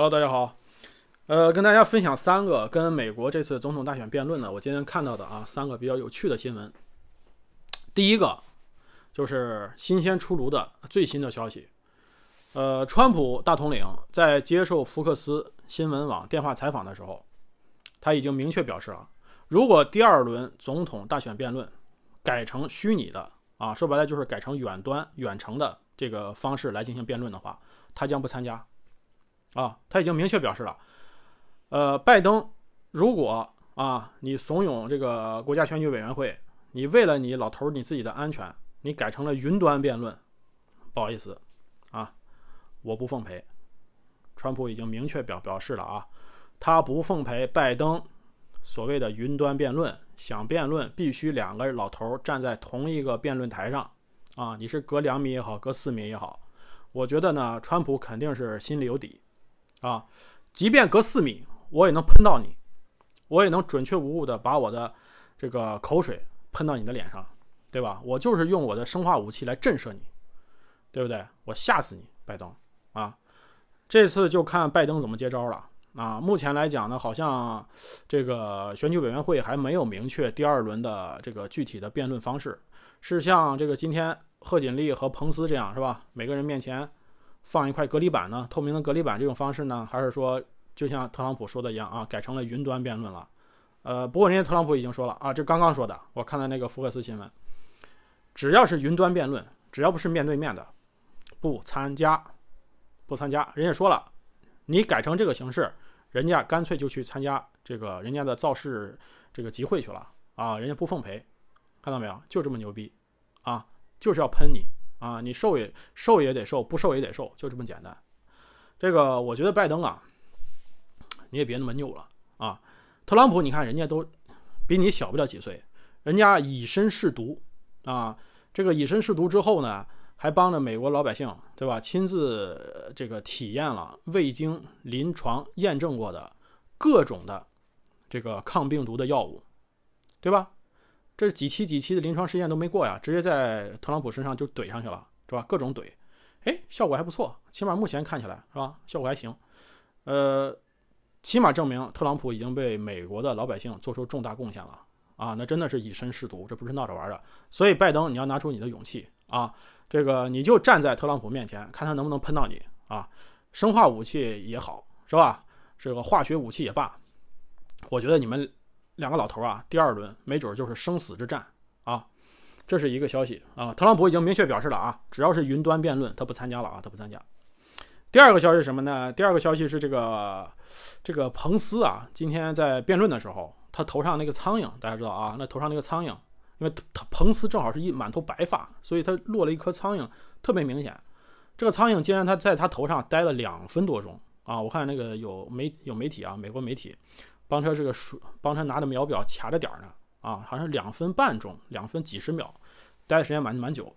Hello，大家好，呃，跟大家分享三个跟美国这次总统大选辩论呢，我今天看到的啊三个比较有趣的新闻。第一个就是新鲜出炉的最新的消息，呃，川普大统领在接受福克斯新闻网电话采访的时候，他已经明确表示了，如果第二轮总统大选辩论改成虚拟的啊，说白了就是改成远端远程的这个方式来进行辩论的话，他将不参加。啊，他已经明确表示了，呃，拜登，如果啊，你怂恿这个国家选举委员会，你为了你老头你自己的安全，你改成了云端辩论，不好意思，啊，我不奉陪。川普已经明确表表示了啊，他不奉陪拜登所谓的云端辩论，想辩论必须两个老头站在同一个辩论台上，啊，你是隔两米也好，隔四米也好，我觉得呢，川普肯定是心里有底。啊，即便隔四米，我也能喷到你，我也能准确无误的把我的这个口水喷到你的脸上，对吧？我就是用我的生化武器来震慑你，对不对？我吓死你，拜登啊！这次就看拜登怎么接招了啊！目前来讲呢，好像这个选举委员会还没有明确第二轮的这个具体的辩论方式，是像这个今天贺锦丽和彭斯这样，是吧？每个人面前。放一块隔离板呢？透明的隔离板这种方式呢？还是说，就像特朗普说的一样啊，改成了云端辩论了？呃，不过人家特朗普已经说了啊，这刚刚说的，我看了那个福克斯新闻，只要是云端辩论，只要不是面对面的，不参加，不参加。人家说了，你改成这个形式，人家干脆就去参加这个人家的造势这个集会去了啊，人家不奉陪，看到没有？就这么牛逼啊，就是要喷你。啊，你瘦也瘦也得瘦，不瘦也得瘦，就这么简单。这个我觉得拜登啊，你也别那么拗了啊。特朗普，你看人家都比你小不了几岁，人家以身试毒啊。这个以身试毒之后呢，还帮着美国老百姓对吧？亲自这个体验了未经临床验证过的各种的这个抗病毒的药物，对吧？这几期几期的临床试验都没过呀，直接在特朗普身上就怼上去了，是吧？各种怼，哎，效果还不错，起码目前看起来，是吧？效果还行，呃，起码证明特朗普已经被美国的老百姓做出重大贡献了啊！那真的是以身试毒，这不是闹着玩的。所以拜登，你要拿出你的勇气啊！这个你就站在特朗普面前，看他能不能喷到你啊！生化武器也好，是吧？这个化学武器也罢，我觉得你们。两个老头啊，第二轮没准就是生死之战啊，这是一个消息啊。特朗普已经明确表示了啊，只要是云端辩论，他不参加了啊，他不参加。第二个消息是什么呢？第二个消息是这个这个彭斯啊，今天在辩论的时候，他头上那个苍蝇，大家知道啊，那头上那个苍蝇，因为彭斯正好是一满头白发，所以他落了一颗苍蝇，特别明显。这个苍蝇竟然他在他头上待了两分多钟啊！我看那个有媒有媒体啊，美国媒体。帮他这个数，帮他拿的秒表卡着点儿呢，啊，好像是两分半钟，两分几十秒，待的时间蛮蛮久。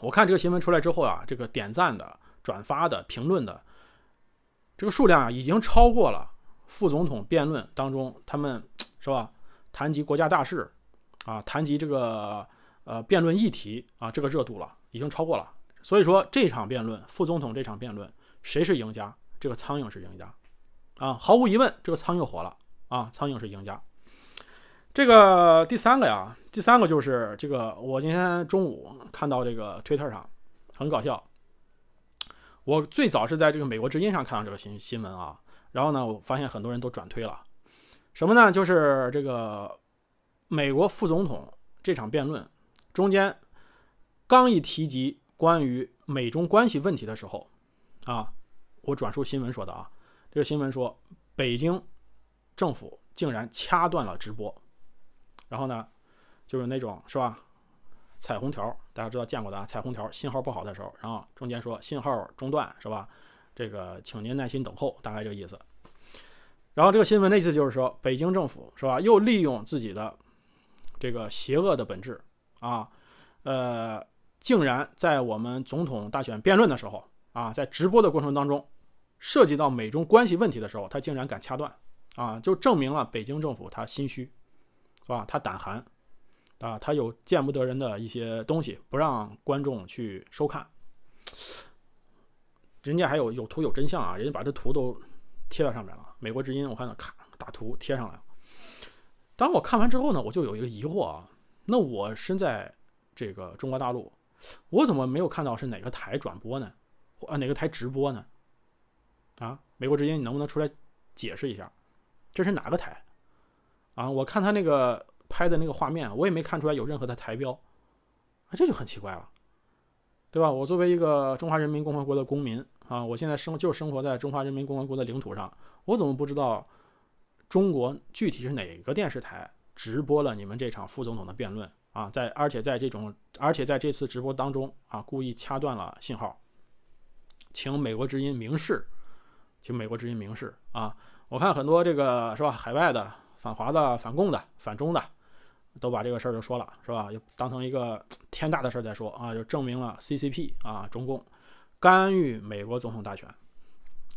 我看这个新闻出来之后啊，这个点赞的、转发的、评论的，这个数量啊，已经超过了副总统辩论当中他们是吧？谈及国家大事啊，谈及这个呃辩论议题啊，这个热度了，已经超过了。所以说这场辩论，副总统这场辩论，谁是赢家？这个苍蝇是赢家。啊，毫无疑问，这个苍蝇活了啊！苍蝇是赢家。这个第三个呀，第三个就是这个，我今天中午看到这个推特上很搞笑。我最早是在这个美国之音上看到这个新新闻啊，然后呢，我发现很多人都转推了，什么呢？就是这个美国副总统这场辩论中间刚一提及关于美中关系问题的时候，啊，我转述新闻说的啊。这个新闻说，北京政府竟然掐断了直播，然后呢，就是那种是吧，彩虹条，大家知道见过的啊，彩虹条信号不好的时候，然后中间说信号中断是吧？这个请您耐心等候，大概这个意思。然后这个新闻的意思就是说，北京政府是吧，又利用自己的这个邪恶的本质啊，呃，竟然在我们总统大选辩论的时候啊，在直播的过程当中。涉及到美中关系问题的时候，他竟然敢掐断，啊，就证明了北京政府他心虚，是吧？他胆寒，啊，他有见不得人的一些东西，不让观众去收看。人家还有有图有真相啊，人家把这图都贴到上面了。美国之音，我看到咔大图贴上来了。当我看完之后呢，我就有一个疑惑啊，那我身在这个中国大陆，我怎么没有看到是哪个台转播呢？啊，哪个台直播呢？啊，美国之音，你能不能出来解释一下，这是哪个台？啊，我看他那个拍的那个画面，我也没看出来有任何的台标，啊，这就很奇怪了，对吧？我作为一个中华人民共和国的公民，啊，我现在生就生活在中华人民共和国的领土上，我怎么不知道中国具体是哪个电视台直播了你们这场副总统的辩论？啊，在而且在这种而且在这次直播当中，啊，故意掐断了信号，请美国之音明示。请美国执行明示啊，我看很多这个是吧，海外的反华的、反共的、反中的，都把这个事儿就说了，是吧？又当成一个天大的事儿在说啊，就证明了 CCP 啊，中共干预美国总统大选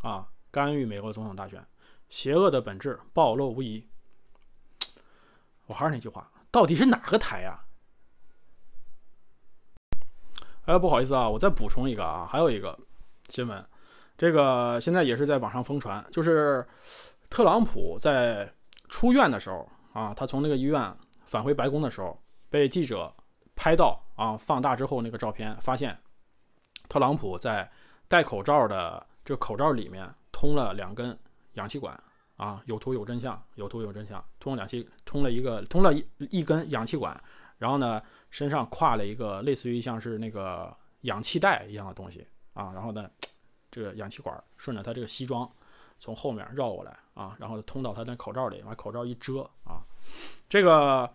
啊，干预美国总统大选，邪恶的本质暴露无遗。我还是那句话，到底是哪个台呀？哎，不好意思啊，我再补充一个啊，还有一个新闻。这个现在也是在网上疯传，就是特朗普在出院的时候啊，他从那个医院返回白宫的时候，被记者拍到啊，放大之后那个照片，发现特朗普在戴口罩的这个口罩里面通了两根氧气管啊，有图有真相，有图有真相，通了氧气通了一个通了一一根氧气管，然后呢，身上挎了一个类似于像是那个氧气袋一样的东西啊，然后呢。这个氧气管顺着他这个西装从后面绕过来啊，然后通到他的口罩里，把口罩一遮啊，这个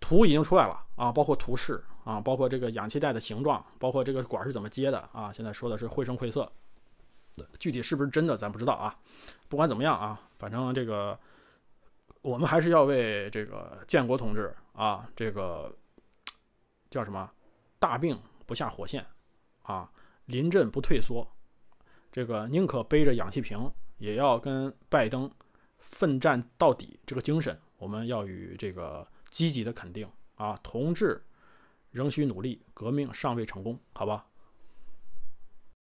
图已经出来了啊，包括图示啊，包括这个氧气袋的形状，包括这个管是怎么接的啊。现在说的是绘声绘色，具体是不是真的咱不知道啊。不管怎么样啊，反正这个我们还是要为这个建国同志啊，这个叫什么，大病不下火线啊，临阵不退缩。这个宁可背着氧气瓶也要跟拜登奋战到底，这个精神我们要与这个积极的肯定啊！同志仍需努力，革命尚未成功，好吧。